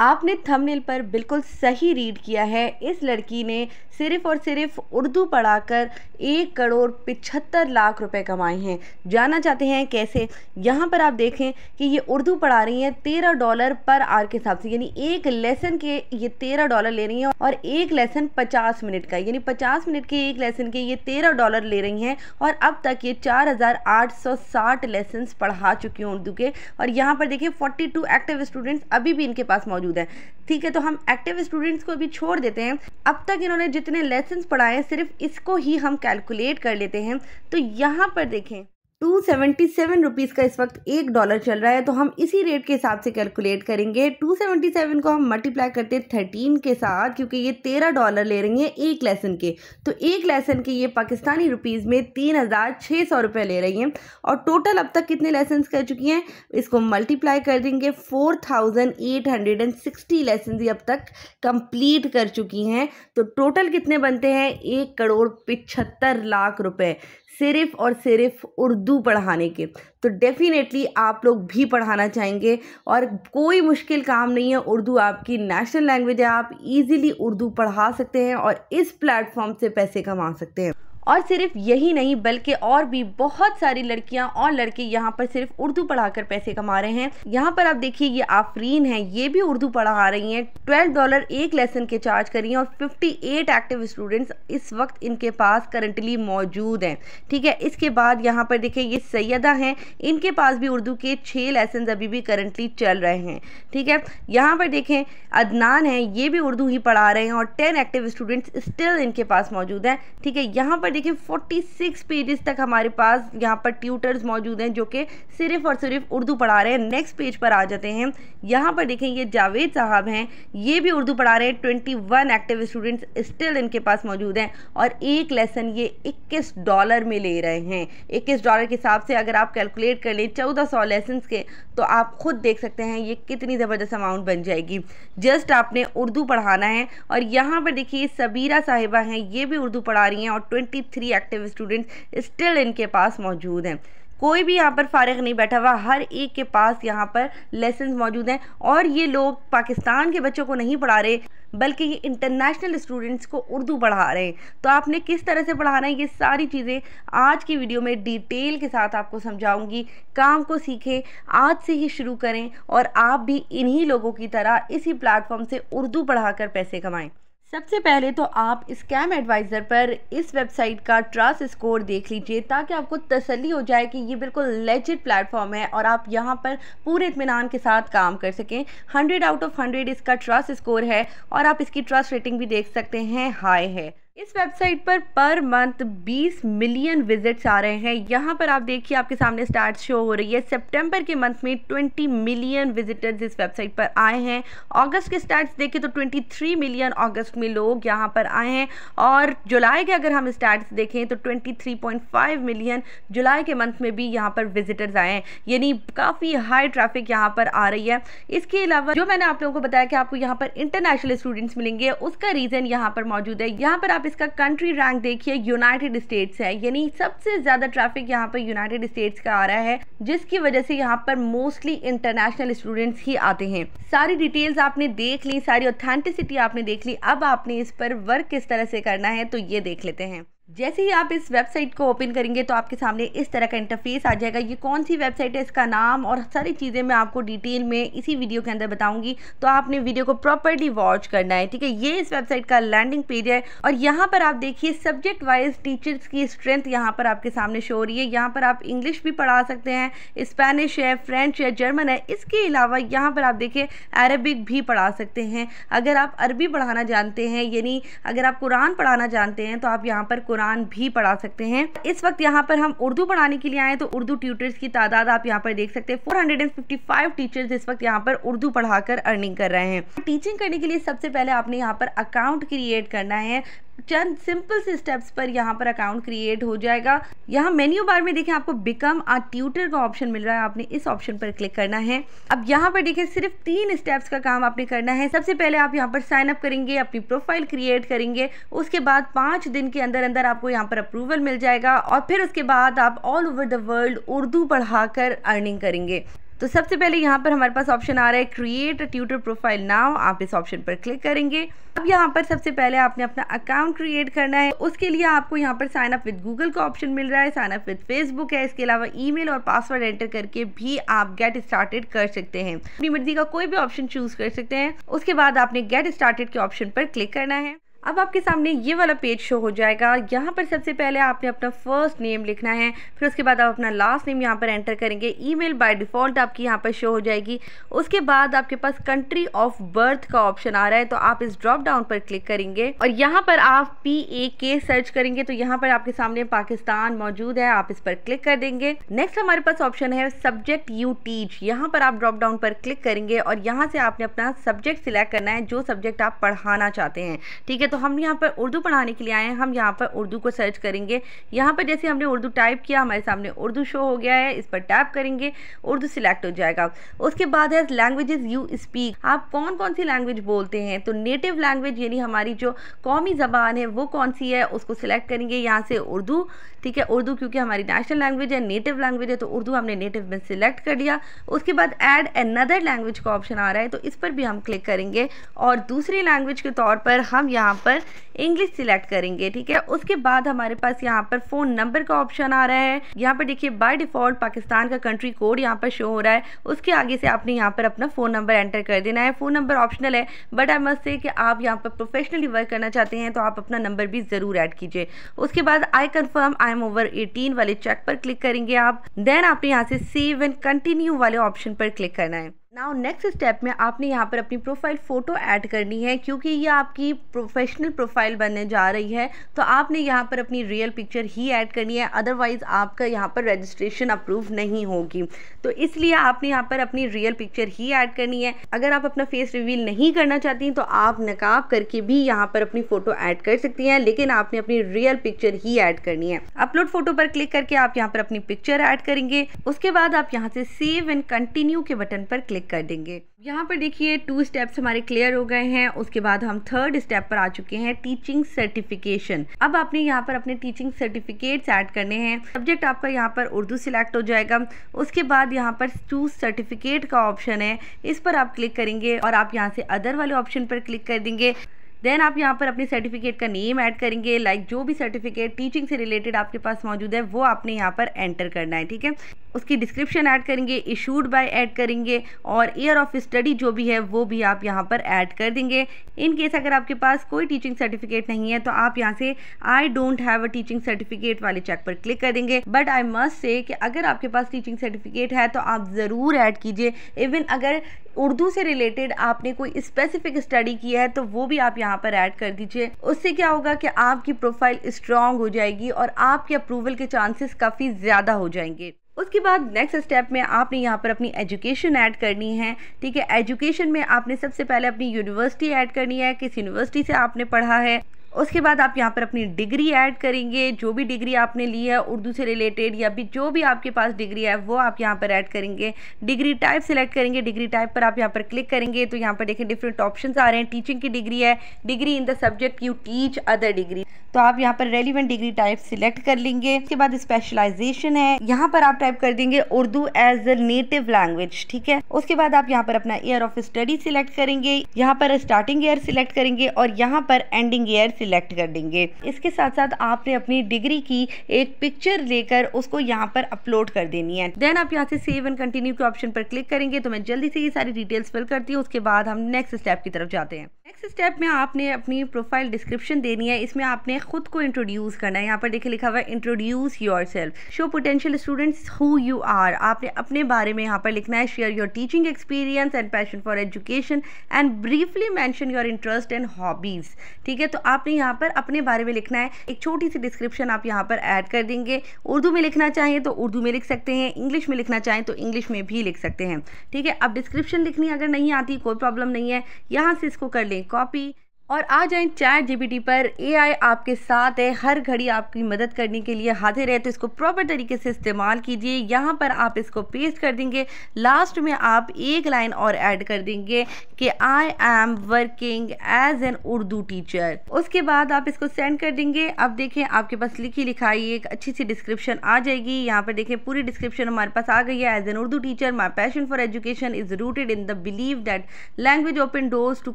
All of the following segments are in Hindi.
आपने थंबनेल पर बिल्कुल सही रीड किया है इस लड़की ने सिर्फ़ और सिर्फ उर्दू पढ़ाकर एक करोड़ पिछहत्तर लाख रुपए कमाए हैं जानना चाहते हैं कैसे यहाँ पर आप देखें कि ये उर्दू पढ़ा रही हैं तेरह डॉलर पर आर के हिसाब से यानी एक लेसन के ये तेरह डॉलर ले रही हैं और एक लेसन पचास मिनट का यानी पचास मिनट के एक लेसन के ये तेरह डॉलर ले रही हैं और अब तक ये चार हज़ार आठ सौ साठ लेसन पढ़ा चुकी हैं उर्दू के और यहाँ पर देखिए फोर्टी टू एक्टिव स्टूडेंट्स अभी भी इनके पास मौजूद मौजूद है ठीक है तो हम एक्टिव स्टूडेंट्स को भी छोड़ देते हैं अब तक इन्होंने जितने लेसन पढ़ाए सिर्फ इसको ही हम कैलकुलेट कर लेते हैं तो यहाँ पर देखें टू सेवेंटी सेवन रुपीज़ का इस वक्त एक डॉलर चल रहा है तो हम इसी रेट के हिसाब से कैलकुलेट करेंगे टू सेवेंटी सेवन को हम मल्टीप्लाई करते हैं थर्टीन के साथ क्योंकि ये तेरह डॉलर ले रही हैं एक लेसन के तो एक लेसन के ये पाकिस्तानी रुपीज़ में तीन हज़ार छः सौ रुपये ले रही हैं और टोटल अब तक कितने लेसन कर चुकी हैं इसको मल्टीप्लाई कर देंगे four thousand eight hundred and sixty lesson ये अब तक कंप्लीट कर चुकी हैं तो टोटल कितने बनते हैं एक करोड़ पिछहत्तर लाख रुपये सिर्फ और सिर्फ उर्दू पढ़ाने के तो डेफ़िनेटली आप लोग भी पढ़ाना चाहेंगे और कोई मुश्किल काम नहीं है उर्दू आपकी नेशनल लैंग्वेज है आप इजीली उर्दू पढ़ा सकते हैं और इस प्लेटफॉर्म से पैसे कमा सकते हैं और सिर्फ यही नहीं बल्कि और भी बहुत सारी लड़कियां और लड़के यहाँ पर सिर्फ उर्दू पढ़ाकर पैसे कमा रहे हैं यहाँ पर आप देखिए ये आफरीन है ये भी उर्दू पढ़ा रही हैं ट्वेल्व डॉलर एक लेसन के चार्ज कर रही हैं और फिफ्टी एट एक्टिव स्टूडेंट्स इस वक्त इनके पास करंटली मौजूद हैं ठीक है इसके बाद यहाँ पर देखें ये सैदा हैं इनके पास भी उर्दू के छः लेसन अभी भी करंटली चल रहे हैं ठीक है यहाँ पर देखें अदनान है ये भी उर्दू ही पढ़ा रहे हैं और टेन एक्टिव स्टूडेंट्स स्टिल इनके पास मौजूद हैं ठीक है यहाँ पर देखिए 46 पेजेस तक हमारे पास यहाँ पर ट्यूटर्स मौजूद हैं जो कि सिर्फ और सिर्फ उर्दू पढ़ा रहे हैं नेक्स्ट पेज पर आ जाते हैं यहाँ पर देखें ये जावेद साहब हैं ये भी उर्दू पढ़ा रहे हैं twenty one active students still इनके पास मौजूद हैं और एक लेसन ये इक्कीस डॉलर में ले रहे हैं इक्कीस डॉलर के हिसाब से अगर आप कैलकुलेट कर लें चौदह सौ के तो आप खुद देख सकते हैं ये कितनी ज़बरदस्त अमाउंट बन जाएगी जस्ट आपने उर्दू पढ़ाना है और यहाँ पर देखिए सबीरा साहिबा हैं ये भी उर्दू पढ़ा रही हैं और twenty three active students still इनके पास मौजूद हैं कोई भी यहाँ पर फारग नहीं बैठा हुआ हर एक के पास यहाँ पर लेसन मौजूद हैं और ये लोग पाकिस्तान के बच्चों को नहीं पढ़ा रहे बल्कि ये इंटरनेशनल स्टूडेंट्स को उर्दू पढ़ा रहे हैं तो आपने किस तरह से पढ़ाना है ये सारी चीज़ें आज की वीडियो में डिटेल के साथ आपको समझाऊंगी काम को सीखें आज से ही शुरू करें और आप भी इन्हीं लोगों की तरह इसी प्लेटफॉर्म से उर्दू पढ़ा पैसे कमाएँ सबसे पहले तो आप स्कैम एडवाइज़र पर इस वेबसाइट का ट्रस्ट स्कोर देख लीजिए ताकि आपको तसल्ली हो जाए कि ये बिल्कुल लेजिट प्लेटफॉर्म है और आप यहाँ पर पूरे इतमान के साथ काम कर सकें 100 आउट ऑफ 100 इसका ट्रस्ट स्कोर है और आप इसकी ट्रस्ट रेटिंग भी देख सकते हैं हाई है इस वेबसाइट पर पर मंथ 20 मिलियन विजिट्स आ रहे हैं यहाँ पर आप देखिए आपके सामने स्टार्ट शो हो रही है सितंबर के मंथ में 20 मिलियन विजिटर्स इस वेबसाइट पर आए हैं अगस्त के स्टार्ट देखें तो 23 मिलियन अगस्त में लोग यहाँ पर आए हैं और जुलाई के अगर हम स्टार्ट देखें तो 23.5 मिलियन जुलाई के मंथ में भी यहाँ पर विजिटर्स आए हैं यानी काफ़ी हाई ट्रैफिक यहाँ पर आ रही है इसके अलावा जो मैंने आप लोगों को बताया कि आपको यहाँ पर इंटरनेशनल स्टूडेंट्स मिलेंगे उसका रीज़न यहाँ पर मौजूद है यहाँ पर आप इसका कंट्री रैंक देखिए यूनाइटेड स्टेट्स है यानी सबसे ज़्यादा ट्रैफिक यहाँ पर यूनाइटेड स्टेट्स का आ रहा है जिसकी वजह से यहाँ पर मोस्टली इंटरनेशनल स्टूडेंट्स ही आते हैं सारी डिटेल्स आपने देख ली सारी ऑथेंटिसिटी आपने देख ली अब आपने इस पर वर्क किस तरह से करना है तो ये देख लेते हैं जैसे ही आप इस वेबसाइट को ओपन करेंगे तो आपके सामने इस तरह का इंटरफेस आ जाएगा ये कौन सी वेबसाइट है इसका नाम और सारी चीज़ें मैं आपको डिटेल में इसी वीडियो के अंदर बताऊंगी तो आपने वीडियो को प्रॉपरली वॉच करना है ठीक है ये इस वेबसाइट का लैंडिंग पेज है और यहाँ पर आप देखिए सब्जेक्ट वाइज टीचर्स की स्ट्रेंथ यहाँ पर आपके सामने शो हो रही है यहाँ पर आप इंग्लिश भी पढ़ा सकते हैं स्पेनिश है फ्रेंच है जर्मन है इसके अलावा यहाँ पर आप देखिए अरबिक भी पढ़ा सकते हैं अगर आप अरबी पढ़ाना जानते हैं यानी अगर आप कुरान पढ़ाना जानते हैं तो आप यहाँ पर कुरान भी पढ़ा सकते हैं इस वक्त यहाँ पर हम उर्दू पढ़ाने के लिए आए तो उर्दू ट्यूटर्स की तादाद आप यहाँ पर देख सकते हैं 455 टीचर्स इस वक्त यहाँ पर उर्दू पढ़ाकर अर्निंग कर रहे हैं टीचिंग करने के लिए सबसे पहले आपने यहाँ पर अकाउंट क्रिएट करना है चंद सिंपल से स्टेप्स पर यहाँ पर अकाउंट क्रिएट हो जाएगा यहाँ मेन्यू बार में देखें आपको बिकम आ ट्यूटर का ऑप्शन मिल रहा है आपने इस ऑप्शन पर क्लिक करना है अब यहाँ पर देखें सिर्फ तीन स्टेप्स का काम आपने करना है सबसे पहले आप यहाँ पर साइन अप करेंगे अपनी प्रोफाइल क्रिएट करेंगे उसके बाद पाँच दिन के अंदर अंदर आपको यहाँ पर अप्रूवल मिल जाएगा और फिर उसके बाद आप all over the world Urdu पढ़ाकर अर्निंग करेंगे तो सबसे पहले यहाँ पर हमारे पास ऑप्शन आ रहा है क्रिएट ट्यूटर प्रोफाइल नाउ आप इस ऑप्शन पर क्लिक करेंगे अब यहाँ पर सबसे पहले आपने अपना अकाउंट क्रिएट करना है उसके लिए आपको यहाँ पर साइन अप विद गूगल का ऑप्शन मिल रहा है साइन अप विद फेसबुक है इसके अलावा ईमेल और पासवर्ड एंटर करके भी आप गेट स्टार्टेड कर सकते हैं अपनी मर्जी का कोई भी ऑप्शन चूज कर सकते हैं उसके बाद आपने गेट स्टार्टेड के ऑप्शन पर क्लिक करना है अब आपके सामने ये वाला पेज शो हो जाएगा यहाँ पर सबसे पहले आपने अपना फर्स्ट नेम लिखना है फिर उसके बाद आप अपना लास्ट नेम यहाँ पर एंटर करेंगे ईमेल बाय डिफ़ॉल्ट आपकी यहाँ पर शो हो जाएगी उसके बाद आपके पास कंट्री ऑफ बर्थ का ऑप्शन आ रहा है तो आप इस ड्रॉप डाउन पर क्लिक करेंगे और यहाँ पर आप पी ए के सर्च करेंगे तो यहाँ पर आपके सामने पाकिस्तान मौजूद है आप इस पर क्लिक कर देंगे नेक्स्ट हमारे पास ऑप्शन है सब्जेक्ट यू टीच यहाँ पर आप ड्रॉप डाउन पर क्लिक करेंगे और यहाँ से आपने अपना सब्जेक्ट सिलेक्ट करना है जो सब्जेक्ट आप पढ़ाना चाहते हैं ठीक है तो हम यहाँ पर उर्दू पढ़ाने के लिए आए हैं हम यहाँ पर उर्दू को सर्च करेंगे यहाँ पर जैसे हमने उर्दू टाइप किया हमारे सामने उर्दू शो हो गया है इस पर टैप करेंगे उर्दू सिलेक्ट हो जाएगा उसके बाद है लैंग्वेजेस यू स्पीक आप कौन कौन सी लैंग्वेज बोलते हैं तो नेटिव लैंग्वेज यानी हमारी जो कौमी ज़बान है वो कौन सी है उसको सिलेक्ट करेंगे यहाँ से उर्दू ठीक है उर्दू क्योंकि हमारी नेशनल लैंग्वेज है नेटिव लैंग्वेज है तो उर्दू हमने नेटिव में सिलेक्ट कर लिया उसके बाद एड अनदर लैंग्वेज का ऑप्शन आ रहा है तो इस पर भी हम क्लिक करेंगे और दूसरी लैंग्वेज के तौर पर हम यहाँ पर इंग्लिश सिलेक्ट करेंगे ठीक है उसके बाद हमारे पास यहाँ पर फ़ोन नंबर का ऑप्शन आ रहा है यहाँ पर देखिए बाय डिफ़ॉल्ट पाकिस्तान का कंट्री कोड यहाँ पर शो हो रहा है उसके आगे से आपने यहाँ पर अपना फ़ोन नंबर एंटर कर देना है फ़ोन नंबर ऑप्शनल है बट आई मस्ट से कि आप यहाँ पर प्रोफेशनली वर्क करना चाहते हैं तो आप अपना नंबर भी ज़रूर ऐड कीजिए उसके बाद I confirm I I am over 18 वाले चेक पर क्लिक करेंगे आप देन आपने यहाँ से सेव एंड कंटिन्यू वाले ऑप्शन पर क्लिक करना है नाउ नेक्स्ट स्टेप में आपने यहाँ पर अपनी प्रोफाइल फ़ोटो ऐड करनी है क्योंकि ये आपकी प्रोफेशनल प्रोफाइल बनने जा रही है तो आपने यहाँ पर अपनी रियल पिक्चर ही ऐड करनी है अदरवाइज़ आपका यहाँ पर रजिस्ट्रेशन अप्रूव नहीं होगी तो इसलिए आपने यहाँ पर अपनी रियल पिक्चर ही ऐड करनी है अगर आप अपना फेस रिवील नहीं करना चाहती तो आप नकाब करके भी यहाँ पर अपनी फ़ोटो ऐड कर सकती हैं लेकिन आपने अपनी रियल पिक्चर ही ऐड करनी है अपलोड फ़ोटो पर क्लिक करके आप यहाँ पर अपनी पिक्चर ऐड करेंगे उसके बाद आप यहाँ से सेव एंड कंटिन्यू के बटन पर क्लिक कर देंगे यहाँ पर देखिए टू स्टेप्स हमारे क्लियर हो गए हैं उसके बाद हम थर्ड स्टेप पर आ चुके हैं टीचिंग सर्टिफिकेशन अब आपने यहाँ पर अपने टीचिंग सर्टिफिकेट्स ऐड करने हैं सब्जेक्ट आपका यहाँ पर उर्दू सिलेक्ट हो जाएगा उसके बाद यहाँ पर चूज सर्टिफिकेट का ऑप्शन है इस पर आप क्लिक करेंगे और आप यहाँ से अदर वाले ऑप्शन पर क्लिक कर देंगे देन आप यहाँ पर अपने सर्टिफिकेट का नेम ऐड करेंगे लाइक like जो भी सर्टिफिकेट टीचिंग से रिलेटेड आपके पास मौजूद है वो आपने यहाँ पर एंटर करना है ठीक है उसकी डिस्क्रिप्शन ऐड करेंगे इशूड बाय ऐड करेंगे और ईयर ऑफ स्टडी जो भी है वो भी आप यहाँ पर ऐड कर देंगे इन केस अगर आपके पास कोई टीचिंग सर्टिफिकेट नहीं है तो आप यहाँ से I don't have a teaching certificate वाले चेक पर क्लिक कर देंगे बट आई मस्ट से कि अगर आपके पास टीचिंग सर्टिफिकेट है तो आप ज़रूर ऐड कीजिए इवन अगर उर्दू से रिलेटेड आपने कोई स्पेसिफिक स्टडी की है तो वो भी आप यहाँ पर ऐड कर दीजिए उससे क्या होगा कि आपकी प्रोफाइल स्ट्रांग हो जाएगी और आपके अप्रूवल के चांसेस काफ़ी ज़्यादा हो जाएंगे उसके बाद नेक्स्ट स्टेप में आपने यहाँ पर अपनी एजुकेशन ऐड करनी है ठीक है एजुकेशन में आपने सबसे पहले अपनी यूनिवर्सिटी ऐड करनी है किस यूनिवर्सिटी से आपने पढ़ा है उसके बाद आप यहाँ पर अपनी डिग्री ऐड करेंगे जो भी डिग्री आपने ली है उर्दू से रिलेटेड या भी जो भी आपके पास डिग्री है वो आप यहाँ पर ऐड करेंगे डिग्री टाइप सेलेक्ट करेंगे डिग्री टाइप पर आप यहाँ पर क्लिक करेंगे तो यहाँ पर देखें डिफरेंट ऑप्शन आ रहे हैं टीचिंग की डिग्री है degree in the subject you teach other degree तो आप यहाँ पर रेलिवेंट डिग्री टाइप सिलेक्ट कर लेंगे उसके बाद स्पेशलाइजेशन है यहाँ पर आप टाइप कर देंगे Urdu as a native language ठीक है उसके बाद आप यहाँ पर अपना ईयर ऑफ स्टडी सिलेक्ट करेंगे यहाँ पर स्टार्टिंग ईयर सिलेक्ट करेंगे और यहाँ पर एंडिंग ईयर सिलेक्ट कर देंगे इसके साथ साथ आपने अपनी डिग्री की एक पिक्चर लेकर उसको यहाँ पर अपलोड कर देनी है देन आप यहाँ से सेव एंड कंटिन्यू के ऑप्शन पर क्लिक करेंगे तो मैं जल्दी से ये सारी डिटेल्स फिल करती हूँ उसके बाद हम नेक्स्ट स्टेप की तरफ जाते हैं नेक्स्ट स्टेप में आपने अपनी प्रोफाइल डिस्क्रिप्शन देनी है इसमें आपने खुद को इंट्रोड्यूस करना है यहाँ पर देखिए लिखा हुआ है introduce yourself show potential students who you are आपने अपने बारे में यहाँ पर लिखना है share your teaching experience and passion for education and briefly mention your interest and hobbies ठीक है तो आपने आपने यहाँ पर अपने बारे में लिखना है एक छोटी सी डिस्क्रिप्शन आप यहाँ पर ऐड कर देंगे उर्दू में लिखना चाहें तो उर्दू में लिख सकते हैं इंग्लिश में लिखना चाहें तो इंग्लिश में भी लिख सकते हैं ठीक है अब डिस्क्रिप्शन लिखनी अगर नहीं आती कोई प्रॉब्लम नहीं है यहाँ से इसको कर लें कॉपी और आ जाए चैट जीपीटी पर एआई आपके साथ है हर घड़ी आपकी मदद करने के लिए हाजिर है तो इसको प्रॉपर तरीके से इस्तेमाल कीजिए यहाँ पर आप इसको पेस्ट कर देंगे लास्ट में आप एक लाइन और ऐड कर देंगे कि I am working as an Urdu teacher उसके बाद आप इसको सेंड कर देंगे अब देखें आपके पास लिखी लिखाई एक अच्छी सी डिस्क्रिप्शन आ जाएगी यहाँ पर देखें पूरी डिस्क्रिप्शन हमारे पास आ गई है as an Urdu teacher my passion for education is rooted in the believe that language open doors to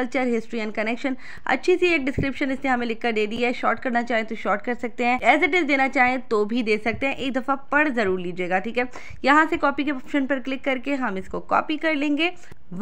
culture history and connection अच्छी सी एक डिस्क्रिप्शन इसने हमें लिखकर दे दी है शॉर्ट करना चाहें तो शॉर्ट कर सकते हैं एज इट इज़ देना चाहें तो भी दे सकते हैं एक दफ़ा पढ़ ज़रूर लीजिएगा ठीक है यहाँ से कॉपी के ऑप्शन पर क्लिक करके हम इसको कॉपी कर लेंगे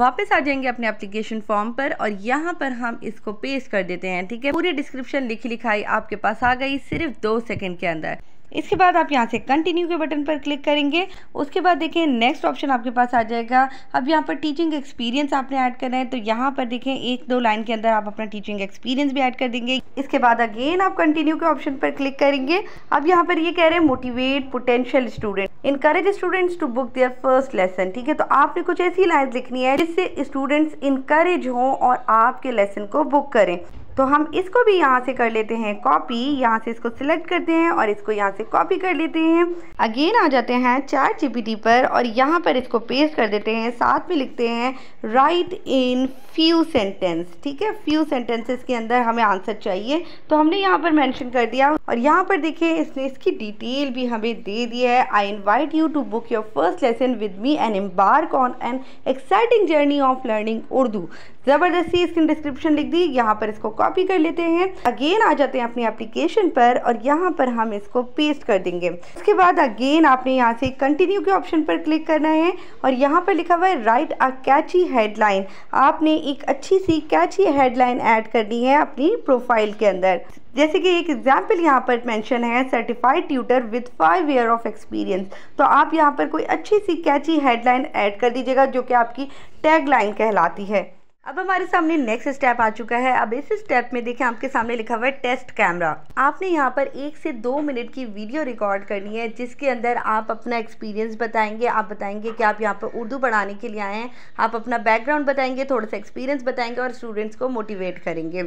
वापस आ जाएंगे अपने एप्लीकेशन फॉर्म पर और यहाँ पर हम इसको पेस्ट कर देते हैं ठीक है पूरी डिस्क्रिप्शन लिखी लिखाई आपके पास आ गई सिर्फ दो सेकंड के अंदर इसके बाद आप यहाँ से कंटिन्यू के बटन पर क्लिक करेंगे उसके बाद देखें नेक्स्ट ऑप्शन आपके पास आ जाएगा अब यहाँ पर टीचिंग एक्सपीरियंस आपने ऐड करना है तो यहाँ पर देखें एक दो लाइन के अंदर आप अपना टीचिंग एक्सपीरियंस भी ऐड कर देंगे इसके बाद अगेन आप कंटिन्यू के ऑप्शन पर क्लिक करेंगे अब यहाँ पर ये यह कह रहे हैं motivate potential student encourage students to book their first lesson ठीक है तो आपने कुछ ऐसी लाइन लिखनी है जिससे स्टूडेंट्स इनकरेज हों और आपके लेसन को बुक करें तो हम इसको भी यहाँ से कर लेते हैं कॉपी यहाँ से इसको सिलेक्ट करते हैं और इसको यहाँ से कॉपी कर लेते हैं अगेन आ जाते हैं चार जीपीटी पर और यहाँ पर इसको पेस्ट कर देते हैं साथ में लिखते हैं राइट इन फ्यू सेंटेंस ठीक है फ्यू सेंटेंसेस के अंदर हमें आंसर चाहिए तो हमने यहाँ पर मैंशन कर दिया और यहाँ पर देखिए इसने इसकी डिटेल भी हमें दे दी है I invite you to book your first lesson with me and embark on an exciting journey of learning Urdu ज़बरदस्ती इसकी डिस्क्रिप्शन लिख दी यहाँ पर इसको कॉपी कर लेते हैं अगेन आ जाते हैं अपनी एप्लीकेशन पर और यहाँ पर हम इसको पेस्ट कर देंगे उसके बाद अगेन आपने यहाँ से कंटिन्यू के ऑप्शन पर क्लिक करना है और यहाँ पर लिखा हुआ है राइट अ कैची हेडलाइन आपने एक अच्छी सी कैची हेडलाइन ऐड करनी है अपनी प्रोफाइल के अंदर जैसे कि एक एग्जाम्पल यहाँ पर मेंशन है certified tutor with five year of experience तो आप यहाँ पर कोई अच्छी सी कैची हेडलाइन ऐड कर दीजिएगा जो कि आपकी टैग लाइन कहलाती है अब हमारे सामने नेक्स्ट स्टेप आ चुका है अब इस स्टेप में देखें आपके सामने लिखा हुआ है टेस्ट कैमरा आपने यहाँ पर एक से दो मिनट की वीडियो रिकॉर्ड करनी है जिसके अंदर आप अपना एक्सपीरियंस बताएंगे आप बताएंगे कि आप यहाँ पर उर्दू पढ़ाने के लिए आए हैं आप अपना बैकग्राउंड बताएंगे थोड़ा सा एक्सपीरियंस बताएंगे और स्टूडेंट्स को मोटिवेट करेंगे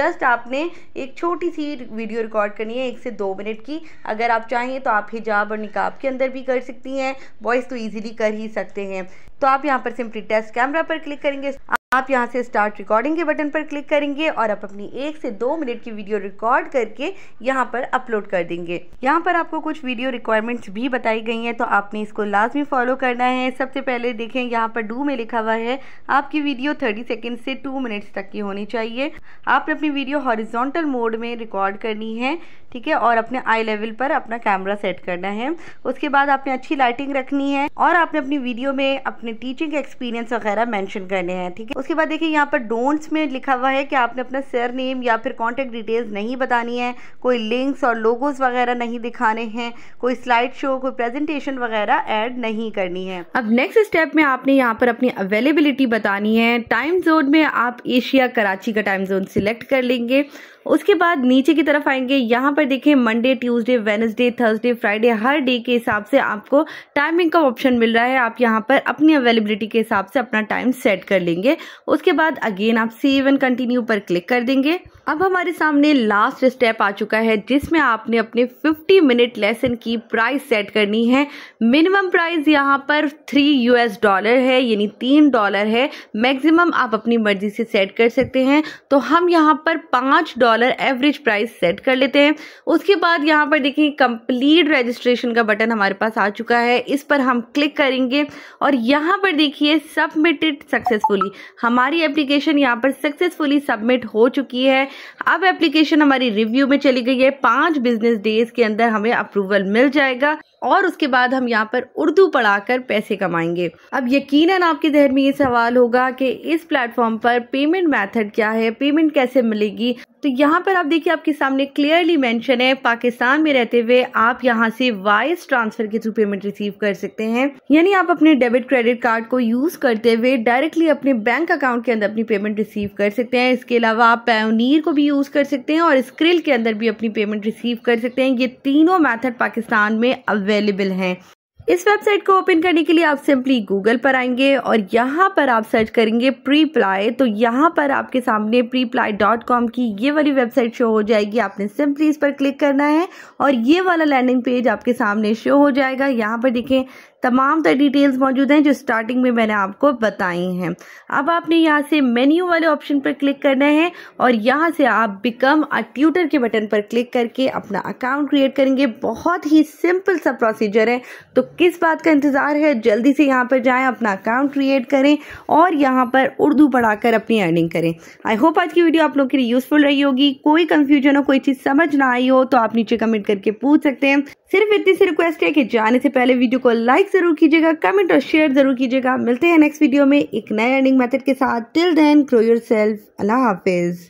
जस्ट आपने एक छोटी सी वीडियो रिकॉर्ड करनी है एक से दो मिनट की अगर आप चाहें तो आप हिजाब और निकाब के अंदर भी कर सकती हैं वॉइस तो ईजिली कर ही सकते हैं तो आप यहाँ पर सिंपली टेस्ट कैमरा पर क्लिक करेंगे आप यहाँ से स्टार्ट रिकॉर्डिंग के बटन पर क्लिक करेंगे और आप अपनी एक से दो मिनट की वीडियो रिकॉर्ड करके यहाँ पर अपलोड कर देंगे यहाँ पर आपको कुछ वीडियो रिक्वायरमेंट्स भी बताई गई हैं तो आपने इसको लाजमी फॉलो करना है सबसे पहले देखें यहाँ पर डू में लिखा हुआ है आपकी वीडियो थर्टी सेकेंड से टू मिनट्स तक की होनी चाहिए आपने अपनी वीडियो हॉरिजोंटल मोड में रिकॉर्ड करनी है ठीक है और अपने आई लेवल पर अपना कैमरा सेट करना है उसके बाद आपने अच्छी लाइटिंग रखनी है और आपने अपनी वीडियो में अपने टीचिंग एक्सपीरियंस वगैरह मैंशन करने हैं ठीक है उसके बाद देखिए यहाँ पर डोंट्स में लिखा हुआ है कि आपने अपना सर नेम या फिर कॉन्टेक्ट डिटेल्स नहीं बतानी है कोई लिंक्स और लोगोज वगैरह नहीं दिखाने हैं कोई स्लाइड शो कोई प्रेजेंटेशन वगैरह ऐड नहीं करनी है अब नेक्स्ट स्टेप में आपने यहाँ पर अपनी अवेलेबिलिटी बतानी है टाइम जोन में आप एशिया कराची का टाइम जोन सिलेक्ट कर लेंगे उसके बाद नीचे की तरफ आएंगे यहाँ पर देखिए Monday Tuesday Wednesday Thursday Friday हर डे के हिसाब से आपको टाइमिंग का ऑप्शन मिल रहा है आप यहाँ पर अपनी अवेलेबिलिटी के हिसाब से अपना टाइम सेट कर लेंगे उसके बाद अगेन आप सेव एंड कंटिन्यू पर क्लिक कर देंगे अब हमारे सामने लास्ट स्टेप आ चुका है जिसमें आपने अपने 50 मिनट लेसन की प्राइस सेट करनी है मिनिमम प्राइस यहाँ पर थ्री यूएस डॉलर है यानी तीन डॉलर है मैक्सिमम आप अपनी मर्जी से सेट कर सकते हैं तो हम यहाँ पर पाँच डॉलर एवरेज प्राइस सेट कर लेते हैं उसके बाद यहाँ पर देखें कंप्लीट रजिस्ट्रेशन का बटन हमारे पास आ चुका है इस पर हम क्लिक करेंगे और यहाँ पर देखिए सबमिटेड सक्सेसफुली हमारी एप्लीकेशन यहाँ पर सक्सेसफुली सबमिट हो चुकी है अब एप्लीकेशन हमारी रिव्यू में चली गई है पांच बिजनेस डेज के अंदर हमें अप्रूवल मिल जाएगा और उसके बाद हम यहाँ पर उर्दू पढ़ाकर पैसे कमाएंगे अब यकीनन आपके जहन में ये सवाल होगा कि इस प्लेटफॉर्म पर पेमेंट मेथड क्या है पेमेंट कैसे मिलेगी तो यहाँ पर आप देखिए आपके सामने क्लियरली मेंशन है पाकिस्तान में रहते हुए आप यहाँ से वॉइस ट्रांसफर के थ्रू पेमेंट रिसीव कर सकते हैं यानी आप अपने डेबिट क्रेडिट कार्ड को यूज करते हुए डायरेक्टली अपने बैंक अकाउंट के अंदर अपनी पेमेंट रिसीव कर सकते हैं इसके अलावा आप पैनीर को भी यूज़ कर सकते हैं और स्क्रिल के अंदर भी अपनी पेमेंट रिसीव कर सकते हैं ये तीनों मेथड पाकिस्तान में अवेलेबल हैं इस वेबसाइट को ओपन करने के लिए आप सिंपली गूगल पर आएंगे और यहाँ पर आप सर्च करेंगे प्रीप्लाई तो यहाँ पर आपके सामने प्री प्लाई डॉट कॉम की ये वाली वेबसाइट शो हो जाएगी आपने सिंपली इस पर क्लिक करना है और ये वाला लैंडिंग पेज आपके सामने शो हो जाएगा यहाँ पर देखें तमाम तर तो डिटेल्स मौजूद हैं जो स्टार्टिंग में मैंने आपको बताई हैं अब आपने यहाँ से मेन्यू वाले ऑप्शन पर क्लिक करना है और यहाँ से आप बिकम अ ट्यूटर के बटन पर क्लिक करके अपना अकाउंट क्रिएट करेंगे बहुत ही सिंपल सा प्रोसीजर है तो किस बात का इंतज़ार है जल्दी से यहाँ पर जाएँ अपना अकाउंट क्रिएट करें और यहाँ पर उर्दू पढ़ाकर अपनी अर्निंग करें आई होप आज की वीडियो आप लोग के लिए यूज़फुल रही होगी कोई कन्फ्यूजन हो कोई चीज़ समझ ना आई हो तो आप नीचे कमेंट करके पूछ सकते हैं सिर्फ इतनी सी रिक्वेस्ट है कि जाने से पहले वीडियो को लाइक जरूर कीजिएगा कमेंट और शेयर जरूर कीजिएगा मिलते हैं नेक्स्ट वीडियो में एक नए अर्निंग मेथड के साथ till then grow yourself अल्लाह हाफिज़